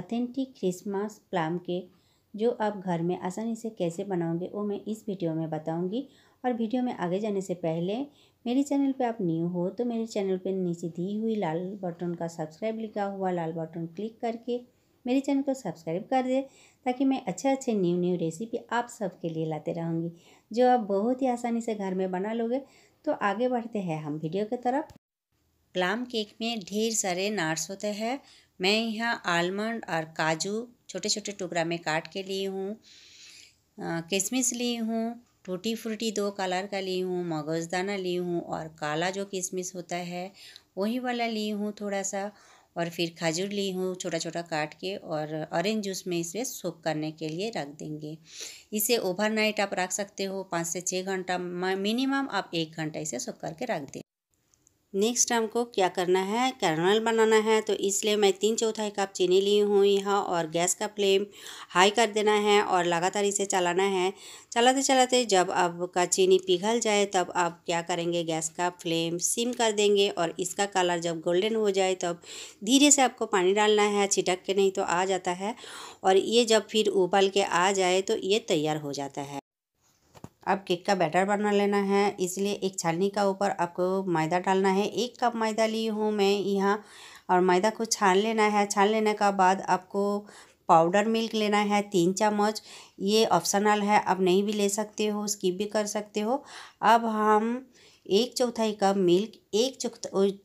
authentic Christmas प्लाम cake जो आप घर में आसानी से कैसे बनाओगे वो मैं इस वीडियो में बताऊंगी और वीडियो में आगे जाने से पहले मेरे चैनल पे आप न्यू हो तो मेरे चैनल पे नीचे दी हुई लाल बटन का सब्सक्राइब लिखा हुआ लाल बटन क्लिक करके मेरे चैनल को सब्सक्राइब कर दे ताकि मैं अच्छे अच्छे न्यू न्यू रेसिपी आप सबके लिए लाते रहूँगी जो आप बहुत ही आसानी से घर में बना लोगे तो आगे बढ़ते हैं हम वीडियो की तरफ प्लाम केक में ढेर सारे नार्स होते हैं मैं यहाँ आलमंड और काजू छोटे छोटे टुकड़ा में काट के ली हूँ किशमिश ली हूँ टूटी फ्रूटी दो कलर का ली हूँ मगजदाना ली हूँ और काला जो किशमिश होता है वही वाला ली हूँ थोड़ा सा और फिर खजूर ली हूँ छोटा छोटा काट के और ऑरेंज जूस में इसे सोख करने के लिए रख देंगे इसे ओवरनाइट आप रख सकते हो पाँच से छः घंटा मिनिमम आप एक घंटा इसे सोख करके रख दें नेक्स्ट हमको क्या करना है कैरमल बनाना है तो इसलिए मैं तीन चौथाई कप चीनी ली हूँ यहाँ और गैस का फ्लेम हाई कर देना है और लगातार इसे चलाना है चलाते चलाते जब आपका चीनी पिघल जाए तब आप क्या करेंगे गैस का फ्लेम सिम कर देंगे और इसका कलर जब गोल्डन हो जाए तब धीरे से आपको पानी डालना है छिटक के नहीं तो आ जाता है और ये जब फिर उबल के आ जाए तो ये तैयार हो जाता है अब केक का बैटर बना लेना है इसलिए एक छालनी का ऊपर आपको मैदा डालना है एक कप मैदा ली हूँ मैं यहाँ और मैदा को छान लेना है छान लेने का बाद आपको पाउडर मिल्क लेना है तीन चम्मच ये ऑप्शनल है आप नहीं भी ले सकते हो स्किप भी कर सकते हो अब हम एक चौथाई कप मिल्क एक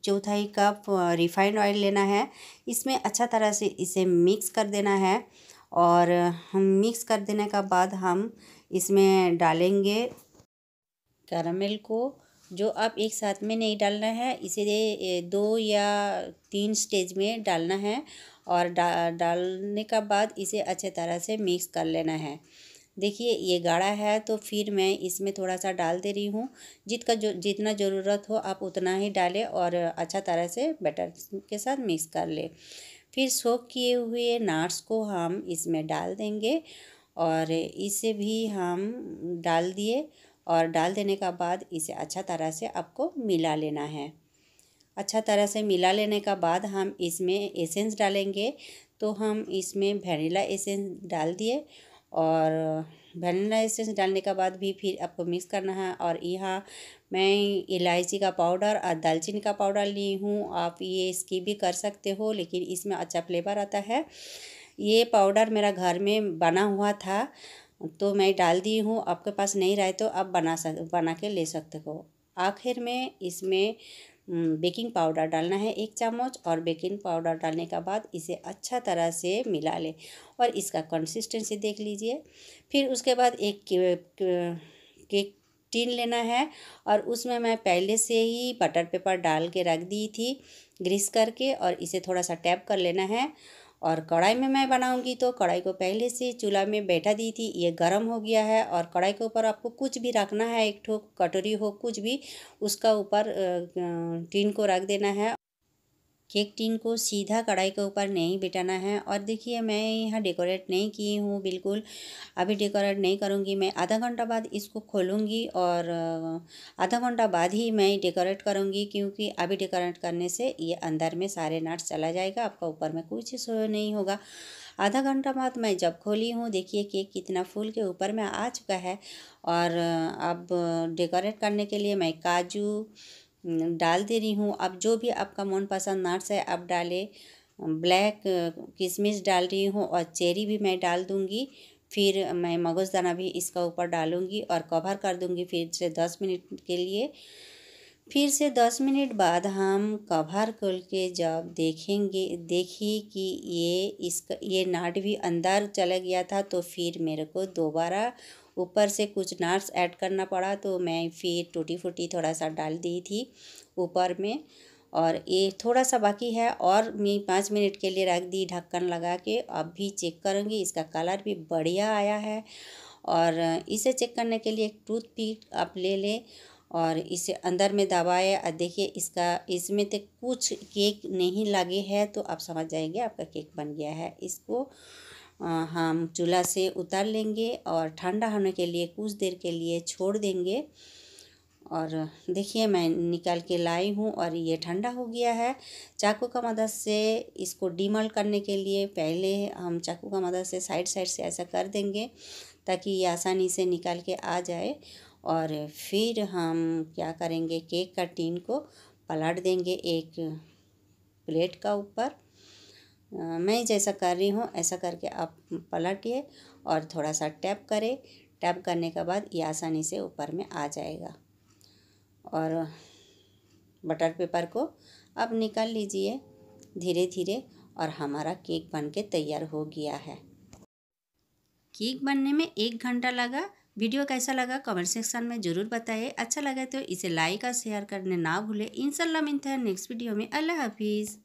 चौथाई कप रिफाइंड ऑयल लेना है इसमें अच्छा तरह से इसे मिक्स कर देना है और हम मिक्स कर देने का बाद हम इसमें डालेंगे कैरामिल को जो आप एक साथ में नहीं डालना है इसे दो या तीन स्टेज में डालना है और डा डालने का बाद इसे अच्छे तरह से मिक्स कर लेना है देखिए ये गाढ़ा है तो फिर मैं इसमें थोड़ा सा डाल दे रही हूँ जितना जो जितना ज़रूरत हो आप उतना ही डालें और अच्छा तरह से बैटर के साथ मिक्स कर ले फिर सोख किए हुए नाट्स को हम इसमें डाल देंगे और इसे भी हम डाल दिए और डाल देने का बाद इसे अच्छा तरह से आपको मिला लेना है अच्छा तरह से मिला लेने का बाद हम इसमें एसेंस डालेंगे तो हम इसमें वनीला एसेंस डाल दिए और वनीला एसेंस डालने के बाद भी फिर आपको मिक्स करना है और यहाँ मैं इलायची का पाउडर और दालचीनी का पाउडर ली हूँ आप ये इसकी भी कर सकते हो लेकिन इसमें अच्छा फ्लेवर आता है ये पाउडर मेरा घर में बना हुआ था तो मैं डाल दी हूँ आपके पास नहीं रहे तो आप बना सक बना के ले सकते हो आखिर में इसमें हम्म, बेकिंग पाउडर डालना है एक चम्मच और बेकिंग पाउडर डालने के बाद इसे अच्छा तरह से मिला ले और इसका कंसिस्टेंसी देख लीजिए फिर उसके बाद एक केक टिन लेना है और उसमें मैं पहले से ही बटर पेपर डाल के रख दी थी ग्रीस करके और इसे थोड़ा सा टैप कर लेना है और कढ़ाई में मैं बनाऊंगी तो कढ़ाई को पहले से चूल्हा में बैठा दी थी ये गर्म हो गया है और कढ़ाई के ऊपर आपको कुछ भी रखना है एक ठो कटोरी हो कुछ भी उसका ऊपर टीन को रख देना है केक टिन को सीधा कढ़ाई के ऊपर नहीं बिठाना है और देखिए मैं यहाँ डेकोरेट नहीं की हूँ बिल्कुल अभी डेकोरेट नहीं करूँगी मैं आधा घंटा बाद इसको खोलूँगी और आधा घंटा बाद ही मैं डेकोरेट करूँगी क्योंकि अभी डेकोरेट करने से ये अंदर में सारे नट्स चला जाएगा आपका ऊपर में कुछ नहीं होगा आधा घंटा बाद मैं जब खोली हूँ देखिए केक कितना फूल के ऊपर में आ चुका है और अब डेकोरेट करने के लिए मैं काजू डाल दे रही हूँ अब जो भी आपका मनपसंद नट्स है आप डालें ब्लैक किशमिश डाल रही हूँ और चेरी भी मैं डाल दूँगी फिर मैं मगजदाना भी इसका ऊपर डालूँगी और कवर कर दूँगी फिर से दस मिनट के लिए फिर से दस मिनट बाद हम कवर खोल के जब देखेंगे देखी कि ये इसका ये नाट भी अंदर चला गया था तो फिर मेरे को दोबारा ऊपर से कुछ नट्स ऐड करना पड़ा तो मैं फिर टूटी फूटी थोड़ा सा डाल दी थी ऊपर में और ये थोड़ा सा बाकी है और मैं पाँच मिनट के लिए रख दी ढक्कन लगा के अब भी चेक करूँगी इसका कलर भी बढ़िया आया है और इसे चेक करने के लिए एक टूथ पिक आप ले लें और इसे अंदर में दबाए और देखिए इसका इसमें तो कुछ केक नहीं लगे है तो आप समझ जाएंगे आपका केक बन गया है इसको हम चूल्हा से उतार लेंगे और ठंडा होने के लिए कुछ देर के लिए छोड़ देंगे और देखिए मैं निकाल के लाई हूँ और ये ठंडा हो गया है चाकू का मदद से इसको डिमल करने के लिए पहले हम चाकू का मदद से साइड साइड से ऐसा कर देंगे ताकि ये आसानी से निकाल के आ जाए और फिर हम क्या करेंगे केक का टीन को पलट देंगे एक प्लेट का ऊपर मैं जैसा कर रही हूँ ऐसा करके आप पलटिए और थोड़ा सा टैप करें टैप करने के बाद ये आसानी से ऊपर में आ जाएगा और बटर पेपर को अब निकाल लीजिए धीरे धीरे और हमारा केक बन के तैयार हो गया है केक बनने में एक घंटा लगा वीडियो कैसा लगा कमेंट सेक्शन में ज़रूर बताइए अच्छा लगे तो इसे लाइक और शेयर करने ना भूलें इंशाल्लाह मिलते हैं नेक्स्ट वीडियो में अल्लाह हाफिज़